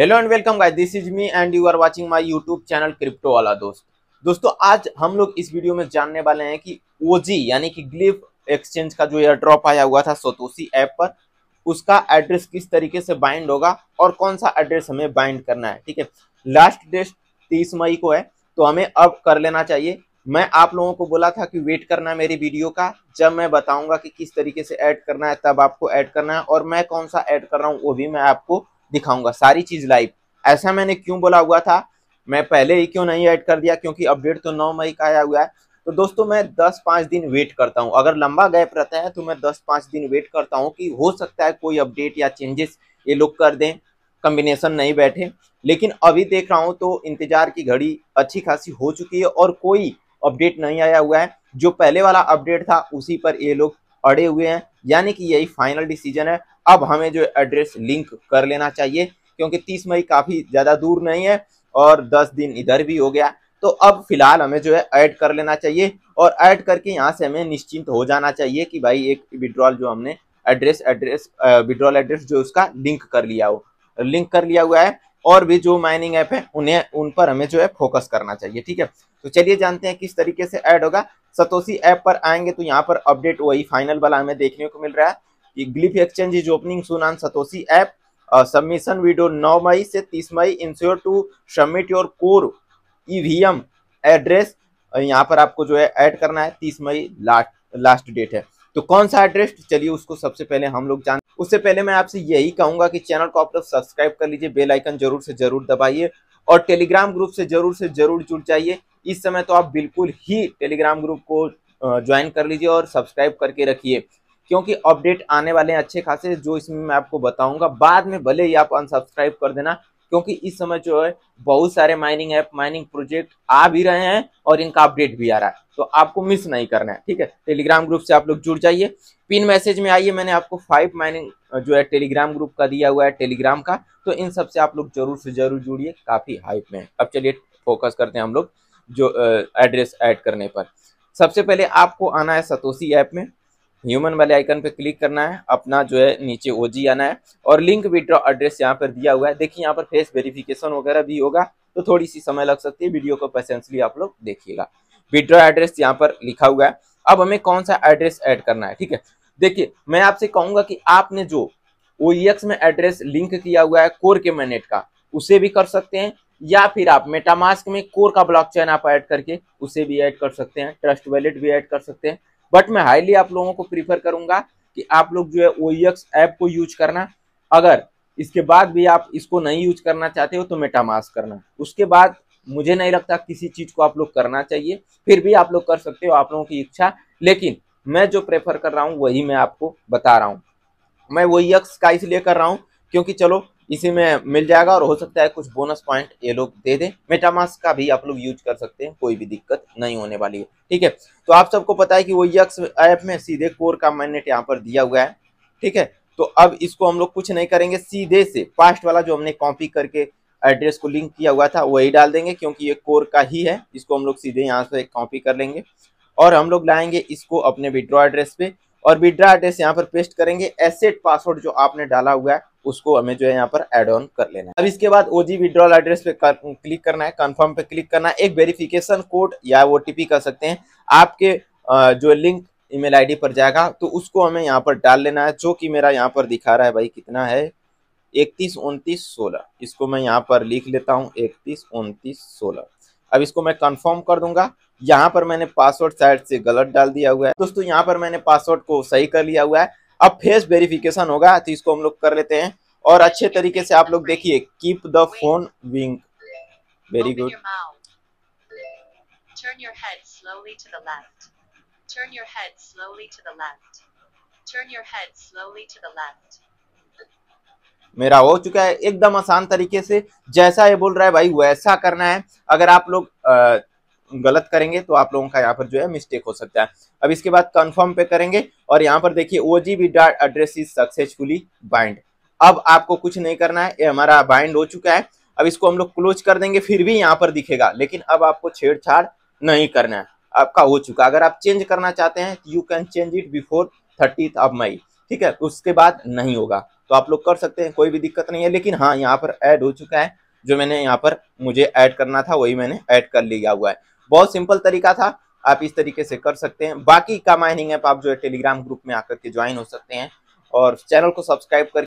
Hello and welcome guys this is me and you are watching my YouTube channel crypto वाला दोस्त दोस्तों आज हम लोग इस वीडियो में जानने वाले हैं कि ओजी यानी कि ग्लिफ एक्सचेंज का जो एयर ड्रॉप आया हुआ था सोतोसी ऐप पर उसका एड्रेस किस तरीके से बाइंड होगा और कौन सा एड्रेस हमें बाइंड करना है ठीक है लास्ट डेट तीस मई को है तो हमें अब कर लेना चाहिए मैं आप लोगों को बोला था कि वेट करना है मेरी वीडियो का जब मैं बताऊंगा कि किस तरीके से ऐड करना है तब आपको ऐड करना है और मैं कौन सा ऐड कर रहा हूँ वो भी मैं आपको दिखाऊंगा सारी चीज़ लाइव ऐसा मैंने क्यों बोला हुआ था मैं पहले ही क्यों नहीं ऐड कर दिया क्योंकि अपडेट तो नौ मई का आया हुआ है तो दोस्तों मैं दस पाँच दिन वेट करता हूँ अगर लंबा गैप रहता है तो मैं दस पाँच दिन वेट करता हूँ कि हो सकता है कोई अपडेट या चेंजेस ये लोग कर दें कम्बिनेशन नहीं बैठे लेकिन अभी देख रहा हूँ तो इंतजार की घड़ी अच्छी खासी हो चुकी है और कोई अपडेट नहीं आया हुआ है जो पहले वाला अपडेट था उसी पर ये लोग अड़े हुए हैं यानी कि यही फाइनल डिसीजन है अब हमें जो एड्रेस लिंक कर लेना चाहिए क्योंकि 30 मई काफ़ी ज़्यादा दूर नहीं है और 10 दिन इधर भी हो गया तो अब फिलहाल हमें जो है ऐड कर लेना चाहिए और ऐड करके यहाँ से हमें निश्चिंत हो जाना चाहिए कि भाई एक विड्रॉल जो हमने एड्रेस एड्रेस विड्रॉल एड्रेस जो उसका लिंक कर लिया हो लिंक कर लिया हुआ है और भी जो माइनिंग ऐप है उन्हें उन पर हमें जो है फोकस करना चाहिए ठीक है तो चलिए जानते हैं किस तरीके से ऐड होगा सतोसी ऐप पर आएंगे तो यहाँ पर अपडेट वही फाइनल वाला हमें देखने को मिल रहा है ग्लिफ एक्सचेंज इज ओपनिंग सुनान सतोशी ऐप सबमिशन वीडियो 9 मई से 30 मई ensure to submit your core EVM address यहाँ पर आपको जो है ऐड करना है 30 मई लास्ट लास्ट डेट है तो कौन सा एड्रेस चलिए उसको सबसे पहले हम लोग जान उससे पहले मैं आपसे यही कहूंगा कि चैनल को आप लोग सब्सक्राइब कर लीजिए बेल आइकन जरूर से जरूर दबाइए और टेलीग्राम ग्रुप से जरूर से जरूर जुड़ जाइए इस समय तो आप बिल्कुल ही टेलीग्राम ग्रुप को ज्वाइन कर लीजिए और सब्सक्राइब करके रखिए क्योंकि अपडेट आने वाले हैं अच्छे खासे जो इसमें मैं आपको बताऊंगा बाद में भले ही आप अनसब्सक्राइब कर देना क्योंकि इस समय जो है बहुत सारे माइनिंग ऐप माइनिंग प्रोजेक्ट आ भी रहे हैं और इनका अपडेट भी आ रहा है तो आपको मिस नहीं करना है ठीक है टेलीग्राम ग्रुप से आप लोग जुड़ जाइए पिन मैसेज में आइए मैंने आपको फाइव माइनिंग जो है टेलीग्राम ग्रुप का दिया हुआ है टेलीग्राम का तो इन सब से आप लोग जरूर से जरूर जुड़िए काफी हाइप में अब चलिए फोकस करते हैं हम लोग जो एड्रेस एड करने पर सबसे पहले आपको आना है सतोसी ऐप में ह्यूमन वाले आइकन पे क्लिक करना है अपना जो है नीचे ओ आना है और लिंक विड्रॉ एड्रेस यहाँ पर दिया हुआ है देखिए यहाँ पर फेस वेरिफिकेशन वगैरह भी होगा तो थोड़ी सी समय लग सकती है वीडियो को पेशेंसली आप लोग देखिएगा विड्रॉ एड्रेस यहाँ पर लिखा हुआ है अब हमें कौन सा एड्रेस ऐड करना है ठीक है देखिए मैं आपसे कहूंगा कि आपने जो ओ e में एड्रेस लिंक किया हुआ है कोर के मैनेट का उसे भी कर सकते हैं या फिर आप मेटामास्क में कोर का ब्लॉकचेन आप ऐड करके उसे भी ऐड कर सकते हैं ट्रस्ट वैलेट भी ऐड कर सकते हैं बट मैं हाईली आप लोगों को प्रीफर करूंगा कि आप लोग जो है ओ ऐप e को यूज करना अगर इसके बाद भी आप इसको नहीं यूज करना चाहते हो तो मेटामास करना उसके बाद मुझे नहीं लगता किसी चीज को आप लोग करना चाहिए फिर भी आप लोग कर सकते हो आप लोगों की इच्छा लेकिन मैं जो प्रेफर कर रहा हूँ वही मैं आपको बता रहा हूँ मैं वही यक्स e का इसलिए कर रहा हूँ क्योंकि चलो इसी में मिल जाएगा और हो सकता है कुछ बोनस पॉइंट ये लोग दे दें मेटामास का भी आप लोग यूज कर सकते हैं कोई भी दिक्कत नहीं होने वाली है ठीक है तो आप सबको पता है कि वो यक्स ऐप में सीधे कोर का मैनेट यहाँ पर दिया हुआ है ठीक है तो अब इसको हम लोग कुछ नहीं करेंगे सीधे से पास्ट वाला जो हमने कॉपी करके एड्रेस को लिंक किया हुआ था वही डाल देंगे क्योंकि ये कोर का ही है इसको हम लोग सीधे यहाँ से कॉपी कर लेंगे और हम लोग लाएंगे इसको अपने विड्रॉ एड्रेस पे और विड्रॉ एड्रेस यहाँ पर पेस्ट करेंगे एसेट पासवर्ड जो आपने डाला हुआ है उसको हमें जो है यहाँ पर एड ऑन कर लेना है अब इसके बाद ओ जी विड्रॉल एड्रेस पे कर, क्लिक करना है कन्फर्म पे क्लिक करना है एक वेरिफिकेशन कोड या ओ कर सकते हैं आपके जो लिंक ईमेल आईडी पर जाएगा तो उसको हमें यहाँ पर डाल लेना है जो कि मेरा यहाँ पर दिखा रहा है भाई कितना है इकतीस उनतीस सोलह इसको मैं यहाँ पर लिख लेता हूँ इकतीस उनतीस सोलह अब इसको मैं कंफर्म कर दूंगा यहाँ पर मैंने पासवर्ड साइड से गलत डाल दिया हुआ है दोस्तों यहाँ पर मैंने पासवर्ड को सही कर लिया हुआ है अब फेस वेरिफिकेशन होगा तो इसको हम लोग कर लेते हैं और अच्छे तरीके से आप लोग देखिए कीप द फोन विंग very good Turn your head slowly to the left. Turn your head slowly to the left. Turn your head slowly to the left. मेरा हो चुका है एकदम आसान तरीके से जैसा ये बोल रहा है भाई वैसा करना है अगर आप लोग गलत करेंगे तो आप लोगों का यहाँ पर जो है मिस्टेक हो सकता है अब इसके बाद कन्फर्म पे करेंगे और यहाँ पर देखिए O G B dot address is successfully bind अब आपको कुछ नहीं करना है ये हमारा बाइंड हो चुका है अब इसको हम लोग क्लोज कर देंगे फिर भी यहाँ पर दिखेगा लेकिन अब आपको छेड़छाड़ नहीं करना है आपका हो चुका अगर आप चेंज करना चाहते हैं you can change it before thirtieth of May ठीक है उसके बाद नहीं होगा तो आप लोग कर सकते हैं कोई भी दिक्कत नहीं है लेकिन हाँ यहाँ पर ऐड हो चुका है जो मैंने यहाँ पर मुझे ऐड करना था वही मैंने ऐड कर लिया हुआ है बहुत सिंपल तरीका था आप इस तरीके से कर सकते हैं बाकी का माइनिंग ऐप आप जो है टेलीग्राम ग्रुप में आकर के ज्वाइन हो सकते हैं और चैनल को सब्सक्राइब कर